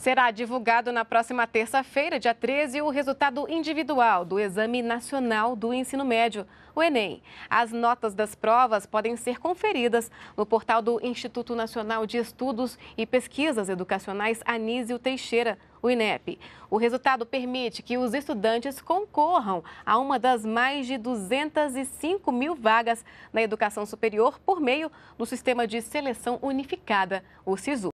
Será divulgado na próxima terça-feira, dia 13, o resultado individual do Exame Nacional do Ensino Médio, o Enem. As notas das provas podem ser conferidas no portal do Instituto Nacional de Estudos e Pesquisas Educacionais Anísio Teixeira, o INEP. O resultado permite que os estudantes concorram a uma das mais de 205 mil vagas na educação superior por meio do Sistema de Seleção Unificada, o SISU.